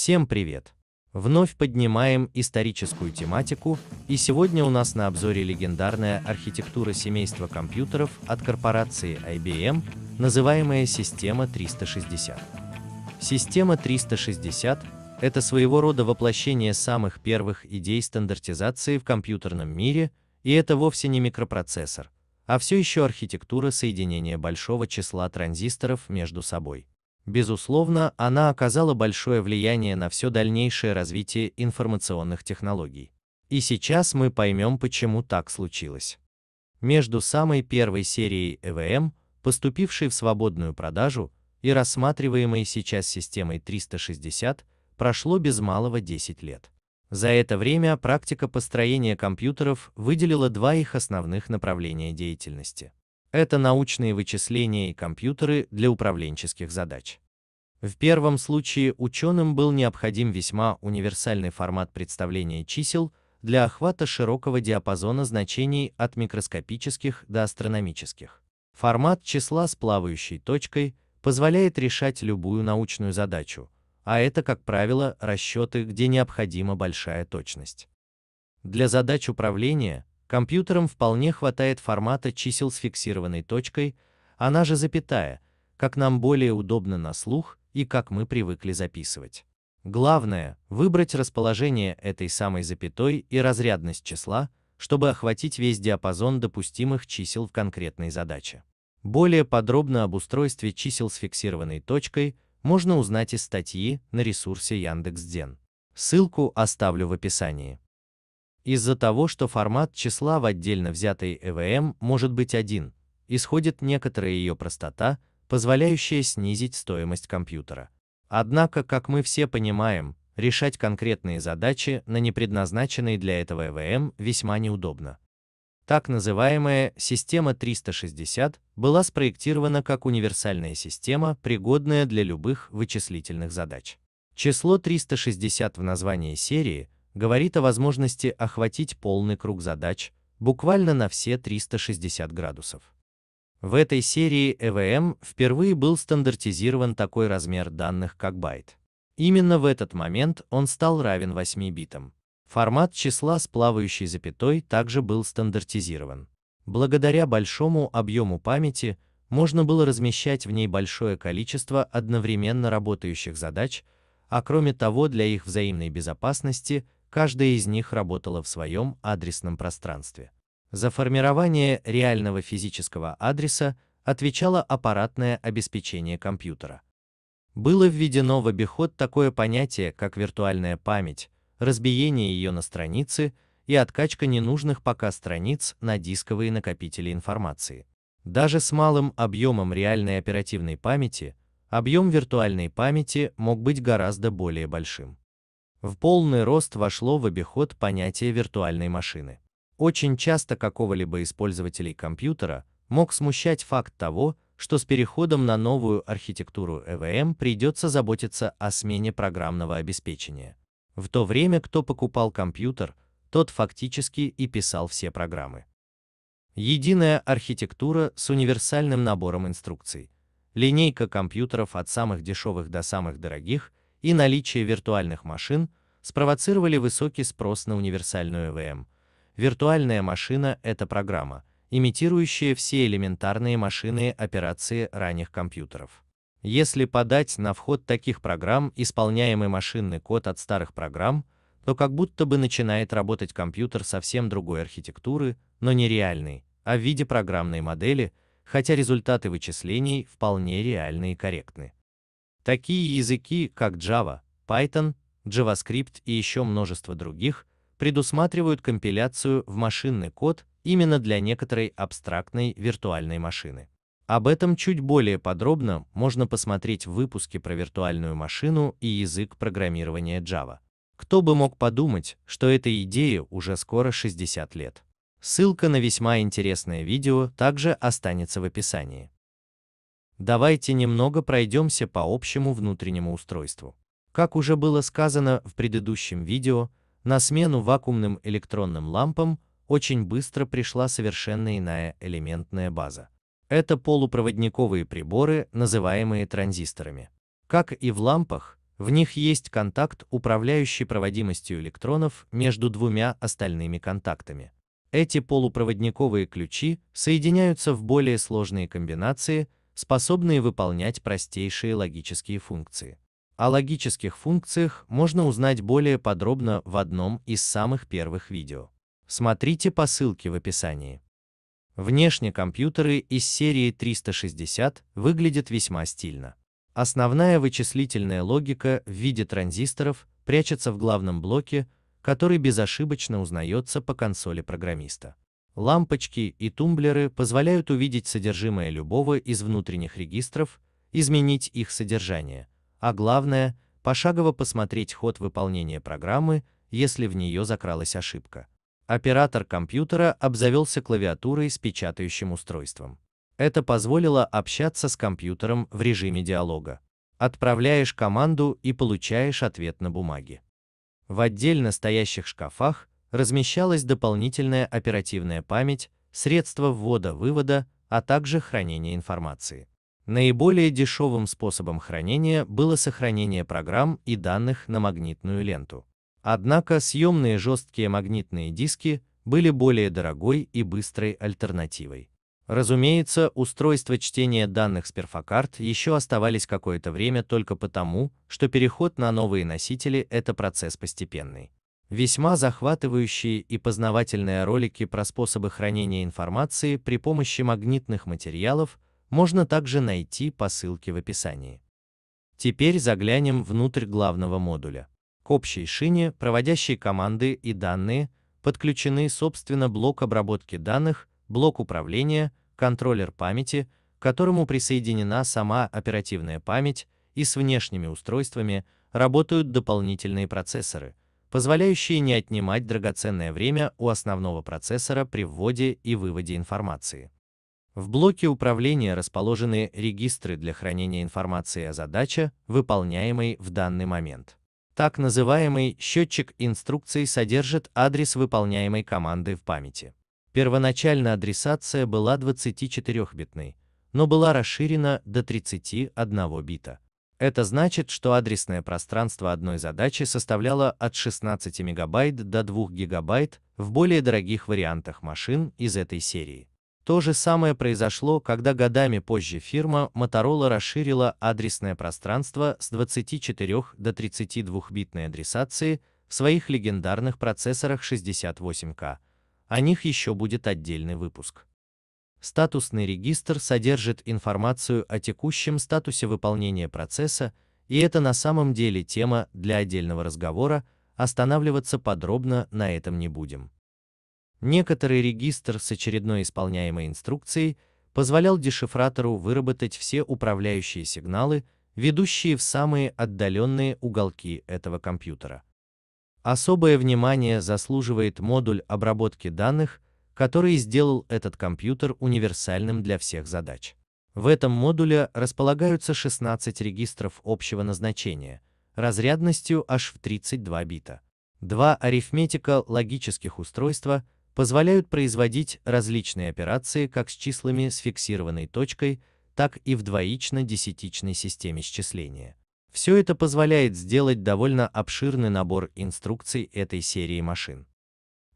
Всем привет! Вновь поднимаем историческую тематику, и сегодня у нас на обзоре легендарная архитектура семейства компьютеров от корпорации IBM, называемая система 360. Система 360 – это своего рода воплощение самых первых идей стандартизации в компьютерном мире, и это вовсе не микропроцессор, а все еще архитектура соединения большого числа транзисторов между собой. Безусловно, она оказала большое влияние на все дальнейшее развитие информационных технологий. И сейчас мы поймем, почему так случилось. Между самой первой серией ЭВМ, эм, поступившей в свободную продажу, и рассматриваемой сейчас системой 360, прошло без малого 10 лет. За это время практика построения компьютеров выделила два их основных направления деятельности это научные вычисления и компьютеры для управленческих задач. В первом случае ученым был необходим весьма универсальный формат представления чисел для охвата широкого диапазона значений от микроскопических до астрономических. Формат числа с плавающей точкой позволяет решать любую научную задачу, а это, как правило, расчеты, где необходима большая точность. Для задач управления Компьютерам вполне хватает формата чисел с фиксированной точкой, она же запятая, как нам более удобно на слух и как мы привыкли записывать. Главное – выбрать расположение этой самой запятой и разрядность числа, чтобы охватить весь диапазон допустимых чисел в конкретной задаче. Более подробно об устройстве чисел с фиксированной точкой можно узнать из статьи на ресурсе Яндекс.Дзен. Ссылку оставлю в описании. Из-за того, что формат числа в отдельно взятой ЭВМ может быть один, исходит некоторая ее простота, позволяющая снизить стоимость компьютера. Однако, как мы все понимаем, решать конкретные задачи на непредназначенной для этого ЭВМ весьма неудобно. Так называемая система 360 была спроектирована как универсальная система, пригодная для любых вычислительных задач. Число 360 в названии серии – говорит о возможности охватить полный круг задач буквально на все 360 градусов. В этой серии EVM э эм впервые был стандартизирован такой размер данных, как байт. Именно в этот момент он стал равен 8 битам. Формат числа с плавающей запятой также был стандартизирован. Благодаря большому объему памяти можно было размещать в ней большое количество одновременно работающих задач, а кроме того для их взаимной безопасности Каждая из них работала в своем адресном пространстве. За формирование реального физического адреса отвечало аппаратное обеспечение компьютера. Было введено в обиход такое понятие, как виртуальная память, разбиение ее на страницы и откачка ненужных пока страниц на дисковые накопители информации. Даже с малым объемом реальной оперативной памяти объем виртуальной памяти мог быть гораздо более большим. В полный рост вошло в обиход понятие виртуальной машины. Очень часто какого-либо из компьютера мог смущать факт того, что с переходом на новую архитектуру ЭВМ придется заботиться о смене программного обеспечения. В то время, кто покупал компьютер, тот фактически и писал все программы. Единая архитектура с универсальным набором инструкций, линейка компьютеров от самых дешевых до самых дорогих – и наличие виртуальных машин спровоцировали высокий спрос на универсальную ЭВМ. Виртуальная машина – это программа, имитирующая все элементарные машины операции ранних компьютеров. Если подать на вход таких программ исполняемый машинный код от старых программ, то как будто бы начинает работать компьютер совсем другой архитектуры, но не реальной, а в виде программной модели, хотя результаты вычислений вполне реальны и корректны. Такие языки, как Java, Python, JavaScript и еще множество других, предусматривают компиляцию в машинный код именно для некоторой абстрактной виртуальной машины. Об этом чуть более подробно можно посмотреть в выпуске про виртуальную машину и язык программирования Java. Кто бы мог подумать, что этой идее уже скоро 60 лет. Ссылка на весьма интересное видео также останется в описании. Давайте немного пройдемся по общему внутреннему устройству. Как уже было сказано в предыдущем видео, на смену вакуумным электронным лампам очень быстро пришла совершенно иная элементная база. Это полупроводниковые приборы, называемые транзисторами. Как и в лампах, в них есть контакт, управляющий проводимостью электронов между двумя остальными контактами. Эти полупроводниковые ключи соединяются в более сложные комбинации – способные выполнять простейшие логические функции. О логических функциях можно узнать более подробно в одном из самых первых видео. Смотрите по ссылке в описании. Внешне компьютеры из серии 360 выглядят весьма стильно. Основная вычислительная логика в виде транзисторов прячется в главном блоке, который безошибочно узнается по консоли программиста. Лампочки и тумблеры позволяют увидеть содержимое любого из внутренних регистров, изменить их содержание, а главное, пошагово посмотреть ход выполнения программы, если в нее закралась ошибка. Оператор компьютера обзавелся клавиатурой с печатающим устройством. Это позволило общаться с компьютером в режиме диалога. Отправляешь команду и получаешь ответ на бумаге. В отдельно стоящих шкафах размещалась дополнительная оперативная память, средства ввода-вывода, а также хранение информации. Наиболее дешевым способом хранения было сохранение программ и данных на магнитную ленту. Однако съемные жесткие магнитные диски были более дорогой и быстрой альтернативой. Разумеется, устройства чтения данных с перфокарт еще оставались какое-то время только потому, что переход на новые носители – это процесс постепенный. Весьма захватывающие и познавательные ролики про способы хранения информации при помощи магнитных материалов можно также найти по ссылке в описании. Теперь заглянем внутрь главного модуля. К общей шине проводящей команды и данные подключены собственно блок обработки данных, блок управления, контроллер памяти, к которому присоединена сама оперативная память, и с внешними устройствами работают дополнительные процессоры, позволяющие не отнимать драгоценное время у основного процессора при вводе и выводе информации. В блоке управления расположены регистры для хранения информации о задаче, выполняемой в данный момент. Так называемый счетчик инструкций содержит адрес выполняемой команды в памяти. Первоначально адресация была 24-битной, но была расширена до 31 бита. Это значит, что адресное пространство одной задачи составляло от 16 мегабайт до 2 гигабайт в более дорогих вариантах машин из этой серии. То же самое произошло, когда годами позже фирма Motorola расширила адресное пространство с 24 до 32-битной адресации в своих легендарных процессорах 68К. О них еще будет отдельный выпуск. Статусный регистр содержит информацию о текущем статусе выполнения процесса, и это на самом деле тема для отдельного разговора, останавливаться подробно на этом не будем. Некоторый регистр с очередной исполняемой инструкцией позволял дешифратору выработать все управляющие сигналы, ведущие в самые отдаленные уголки этого компьютера. Особое внимание заслуживает модуль обработки данных – который сделал этот компьютер универсальным для всех задач. В этом модуле располагаются 16 регистров общего назначения, разрядностью аж в 32 бита. Два арифметика-логических устройства позволяют производить различные операции как с числами с фиксированной точкой, так и в двоично-десятичной системе счисления. Все это позволяет сделать довольно обширный набор инструкций этой серии машин.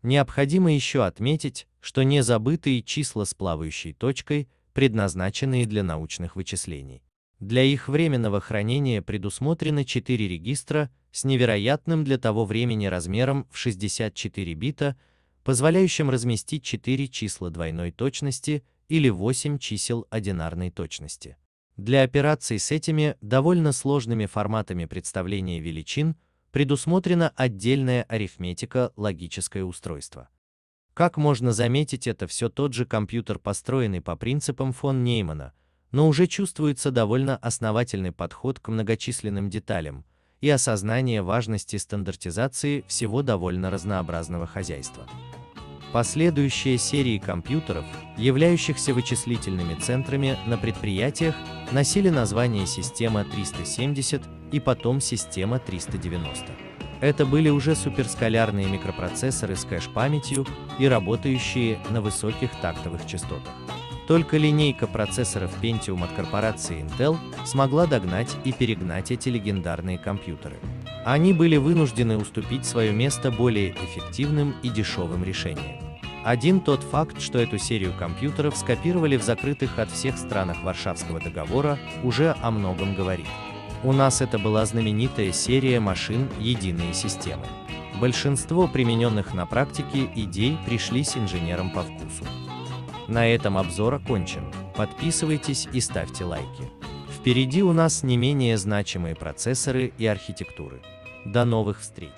Необходимо еще отметить, что незабытые числа с плавающей точкой предназначенные для научных вычислений. Для их временного хранения предусмотрено 4 регистра с невероятным для того времени размером в 64 бита, позволяющим разместить 4 числа двойной точности или 8 чисел одинарной точности. Для операций с этими довольно сложными форматами представления величин – предусмотрена отдельная арифметика логическое устройство. Как можно заметить, это все тот же компьютер, построенный по принципам фон Неймана, но уже чувствуется довольно основательный подход к многочисленным деталям и осознание важности стандартизации всего довольно разнообразного хозяйства. Последующие серии компьютеров, являющихся вычислительными центрами на предприятиях, носили название система 370 и потом система 390. Это были уже суперскалярные микропроцессоры с кэш-памятью и работающие на высоких тактовых частотах. Только линейка процессоров Pentium от корпорации Intel смогла догнать и перегнать эти легендарные компьютеры. Они были вынуждены уступить свое место более эффективным и дешевым решениям. Один тот факт, что эту серию компьютеров скопировали в закрытых от всех странах Варшавского договора, уже о многом говорит. У нас это была знаменитая серия машин единые системы. Большинство примененных на практике идей пришлись инженерам по вкусу. На этом обзор окончен. Подписывайтесь и ставьте лайки. Впереди у нас не менее значимые процессоры и архитектуры. До новых встреч!